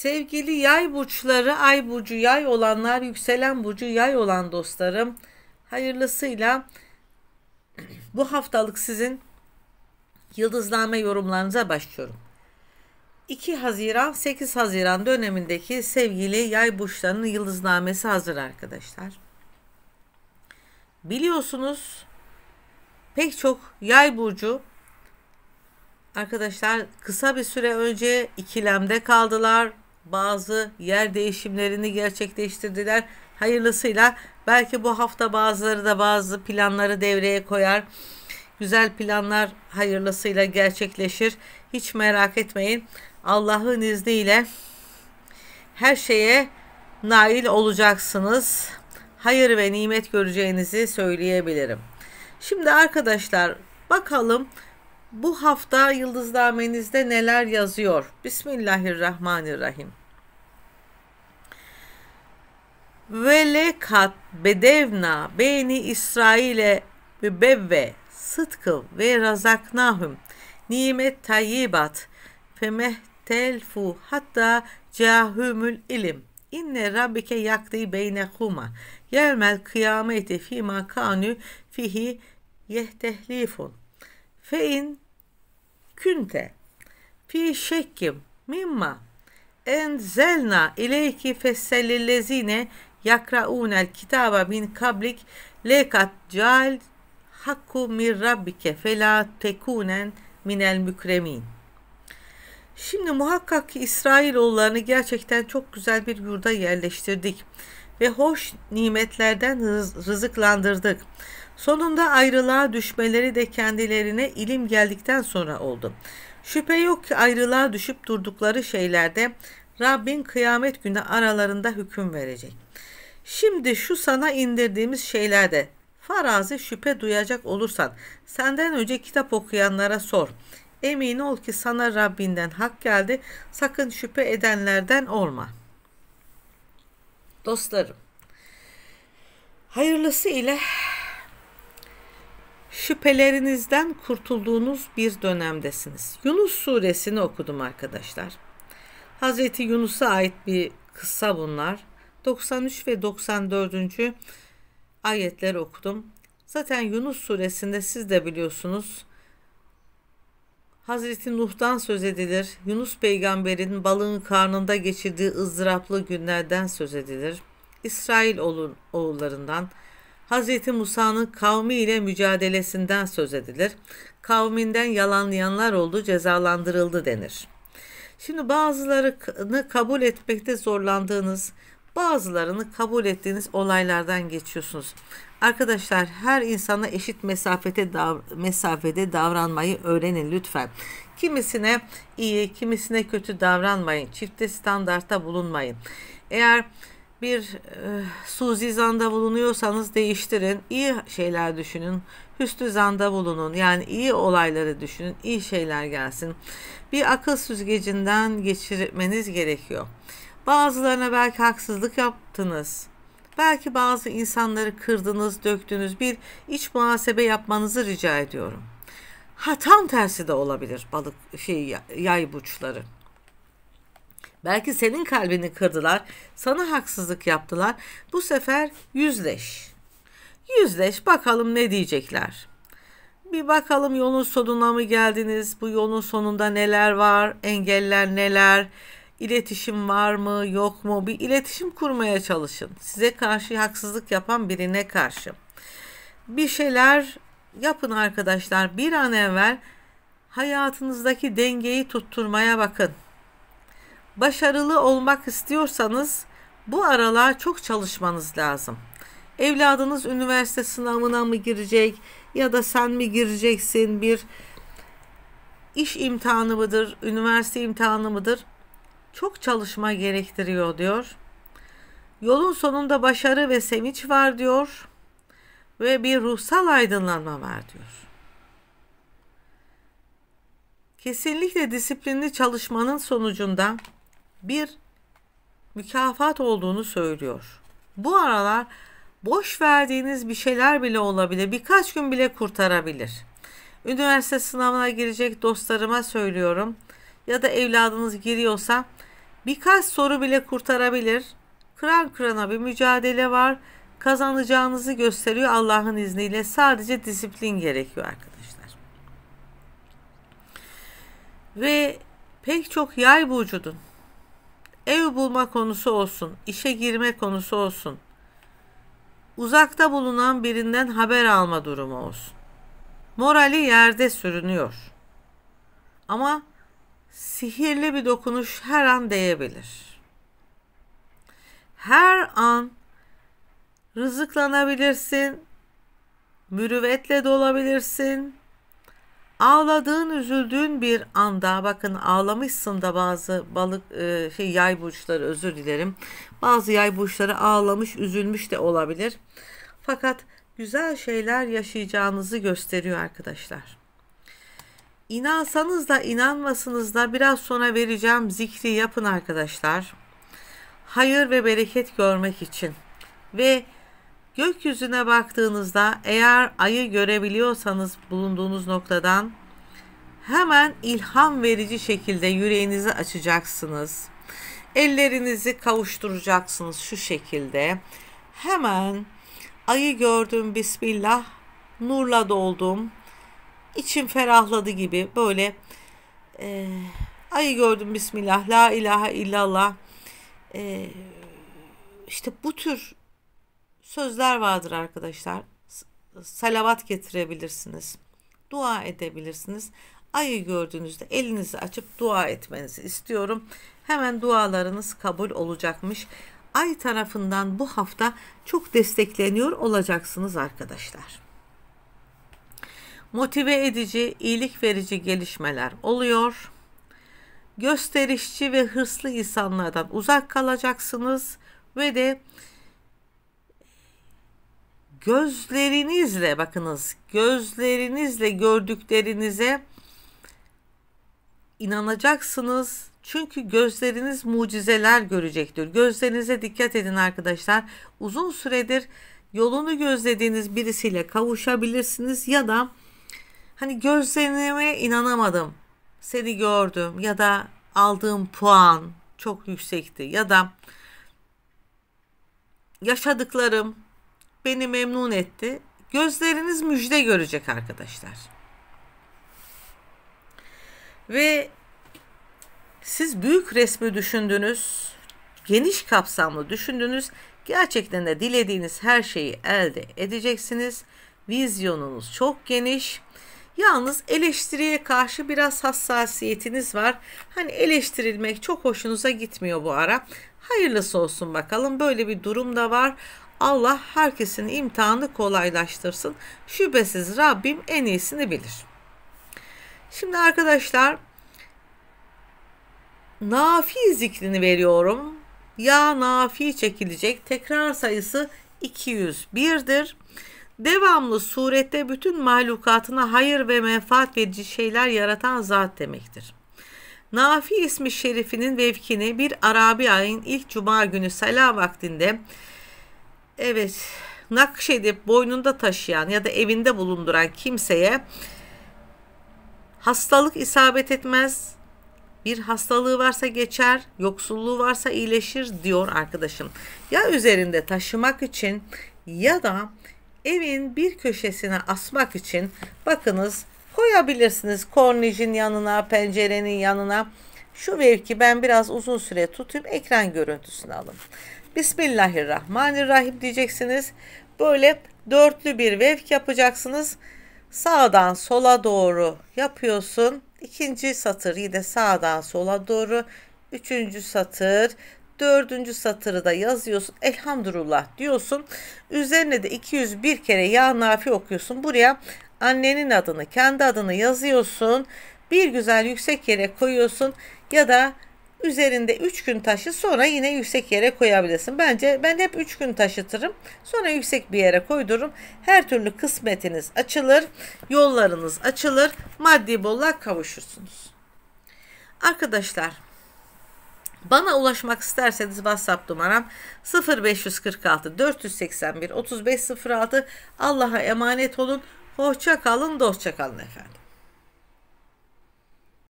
Sevgili yay burçları, ay burcu yay olanlar, yükselen burcu yay olan dostlarım. Hayırlısıyla bu haftalık sizin yıldızname yorumlarınıza başlıyorum. 2 Haziran 8 Haziran dönemindeki sevgili yay burçlarının yıldıznamesi hazır arkadaşlar. Biliyorsunuz pek çok yay burcu arkadaşlar kısa bir süre önce ikilemde kaldılar bazı yer değişimlerini gerçekleştirdiler. Hayırlısıyla belki bu hafta bazıları da bazı planları devreye koyar. Güzel planlar hayırlısıyla gerçekleşir. Hiç merak etmeyin. Allah'ın izniyle her şeye nail olacaksınız. Hayır ve nimet göreceğinizi söyleyebilirim. Şimdi arkadaşlar bakalım bu hafta yıldıznamenizde neler yazıyor? Bismillahirrahmanirrahim. Ve lekat bedevna beyni İsrail'e bebevve sıtkı ve razaknahum nimet tayyibat femehtelfu hatta cahümül ilim inne rabbike yakdi beynehuma yermel kıyameti fima kanu fihi yehtehlifun fe in künte fi şekkim mimma enzelna ileyki fesselillezine yakraunel kitaba min kablik lekat cal hakku min rabbike fela tekunen minel mükremin. Şimdi muhakkak ki İsrailoğullarını gerçekten çok güzel bir yurda yerleştirdik ve hoş nimetlerden rızıklandırdık. Sonunda ayrılığa düşmeleri de kendilerine ilim geldikten sonra oldu. Şüphe yok ki ayrılığa düşüp durdukları şeylerde Rabbin kıyamet günü aralarında hüküm verecek. Şimdi şu sana indirdiğimiz şeylerde farazi şüphe duyacak olursan senden önce kitap okuyanlara sor. Emin ol ki sana Rabbinden hak geldi. Sakın şüphe edenlerden olma. Dostlarım, hayırlısı ile şüphelerinizden kurtulduğunuz bir dönemdesiniz. Yunus suresini okudum arkadaşlar. Hazreti Yunus'a ait bir kıssa bunlar. 93 ve 94. ayetleri okudum. Zaten Yunus suresinde siz de biliyorsunuz. Hazreti Nuh'dan söz edilir. Yunus peygamberin balığın karnında geçirdiği ızdıraplı günlerden söz edilir. İsrail oğullarından, Hazreti Musa'nın kavmi ile mücadelesinden söz edilir. Kavminden yalanlayanlar oldu, cezalandırıldı denir. Şimdi bazılarını kabul etmekte zorlandığınız, bazılarını kabul ettiğiniz olaylardan geçiyorsunuz. Arkadaşlar her insana eşit mesafede dav mesafede davranmayı öğrenin lütfen. Kimisine iyi, kimisine kötü davranmayın. Çifte standarta bulunmayın. Eğer bir e, suzi zanda bulunuyorsanız değiştirin. İyi şeyler düşünün. Hüsnü zanda bulunun. Yani iyi olayları düşünün. iyi şeyler gelsin. Bir akıl süzgecinden geçirmeniz gerekiyor. Bazılarına belki haksızlık yaptınız. Belki bazı insanları kırdınız, döktünüz. Bir iç muhasebe yapmanızı rica ediyorum. Ha tam tersi de olabilir balık şey yay burçları. Belki senin kalbini kırdılar, sana haksızlık yaptılar. Bu sefer yüzleş. Yüzleş bakalım ne diyecekler. Bir bakalım yolun sonuna mı geldiniz? Bu yolun sonunda neler var? Engeller neler? iletişim var mı yok mu bir iletişim kurmaya çalışın. Size karşı haksızlık yapan birine karşı. Bir şeyler yapın arkadaşlar bir an evvel hayatınızdaki dengeyi tutturmaya bakın. Başarılı olmak istiyorsanız bu aralar çok çalışmanız lazım. Evladınız üniversite sınavına mı girecek ya da sen mi gireceksin bir iş imtihanı mıdır, üniversite imtihanı mıdır? çok çalışma gerektiriyor diyor. Yolun sonunda başarı ve sevinç var diyor ve bir ruhsal aydınlanma var diyor. Kesinlikle disiplinli çalışmanın sonucunda bir mükafat olduğunu söylüyor. Bu aralar boş verdiğiniz bir şeyler bile olabilir. Birkaç gün bile kurtarabilir. Üniversite sınavına girecek dostlarıma söylüyorum ya da evladınız giriyorsa birkaç soru bile kurtarabilir. Kıran kırana bir mücadele var. Kazanacağınızı gösteriyor Allah'ın izniyle. Sadece disiplin gerekiyor arkadaşlar. Ve pek çok yay burcunun ev bulma konusu olsun, işe girme konusu olsun, uzakta bulunan birinden haber alma durumu olsun. Morali yerde sürünüyor. Ama sihirli bir dokunuş her an değebilir. Her an rızıklanabilirsin, mürüvvetle dolabilirsin. Ağladığın, üzüldüğün bir anda bakın ağlamışsın da bazı balık e, şey yay burçları özür dilerim. Bazı yay burçları ağlamış, üzülmüş de olabilir. Fakat güzel şeyler yaşayacağınızı gösteriyor arkadaşlar. İnansanız da inanmasınız da biraz sonra vereceğim zikri yapın arkadaşlar. Hayır ve bereket görmek için. Ve gökyüzüne baktığınızda eğer ayı görebiliyorsanız bulunduğunuz noktadan hemen ilham verici şekilde yüreğinizi açacaksınız. Ellerinizi kavuşturacaksınız şu şekilde. Hemen ayı gördüm bismillah nurla doldum içim ferahladı gibi böyle e, ayı gördüm bismillah la ilahe illallah e, işte bu tür sözler vardır arkadaşlar salavat getirebilirsiniz dua edebilirsiniz ayı gördüğünüzde elinizi açıp dua etmenizi istiyorum hemen dualarınız kabul olacakmış ay tarafından bu hafta çok destekleniyor olacaksınız arkadaşlar motive edici, iyilik verici gelişmeler oluyor. Gösterişçi ve hırslı insanlardan uzak kalacaksınız ve de gözlerinizle bakınız gözlerinizle gördüklerinize inanacaksınız. Çünkü gözleriniz mucizeler görecektir. Gözlerinize dikkat edin arkadaşlar. Uzun süredir yolunu gözlediğiniz birisiyle kavuşabilirsiniz ya da Hani gözlerime inanamadım. Seni gördüm ya da aldığım puan çok yüksekti ya da yaşadıklarım beni memnun etti. Gözleriniz müjde görecek arkadaşlar. Ve siz büyük resmi düşündünüz, geniş kapsamlı düşündünüz. Gerçekten de dilediğiniz her şeyi elde edeceksiniz. Vizyonunuz çok geniş Yalnız eleştiriye karşı biraz hassasiyetiniz var. Hani eleştirilmek çok hoşunuza gitmiyor bu ara. Hayırlısı olsun bakalım. Böyle bir durum da var. Allah herkesin imtihanı kolaylaştırsın. Şüphesiz Rabbim en iyisini bilir. Şimdi arkadaşlar Nafi zikrini veriyorum. Ya Nafi çekilecek. Tekrar sayısı 201'dir devamlı surette bütün mahlukatına hayır ve menfaat verici şeyler yaratan zat demektir. Nafi ismi şerifinin vevkini bir Arabi ayın ilk cuma günü sela vaktinde evet nakşedip boynunda taşıyan ya da evinde bulunduran kimseye hastalık isabet etmez. Bir hastalığı varsa geçer, yoksulluğu varsa iyileşir diyor arkadaşım. Ya üzerinde taşımak için ya da evin bir köşesine asmak için bakınız koyabilirsiniz kornijin yanına, pencerenin yanına. Şu mevki ben biraz uzun süre tutayım ekran görüntüsünü alın. Bismillahirrahmanirrahim diyeceksiniz. Böyle dörtlü bir vevk yapacaksınız. Sağdan sola doğru yapıyorsun. ikinci satır yine sağdan sola doğru. Üçüncü satır Dördüncü satırı da yazıyorsun. Elhamdülillah diyorsun. Üzerine de 201 kere ya nafi okuyorsun. Buraya annenin adını, kendi adını yazıyorsun. Bir güzel yüksek yere koyuyorsun ya da üzerinde 3 gün taşı sonra yine yüksek yere koyabilirsin. Bence ben hep 3 gün taşıtırım. Sonra yüksek bir yere koydururum. Her türlü kısmetiniz açılır, yollarınız açılır, maddi bolluk kavuşursunuz. Arkadaşlar bana ulaşmak isterseniz WhatsApp numaram 0546 481 3506. Allah'a emanet olun. Hoşça kalın, dostça kalın efendim.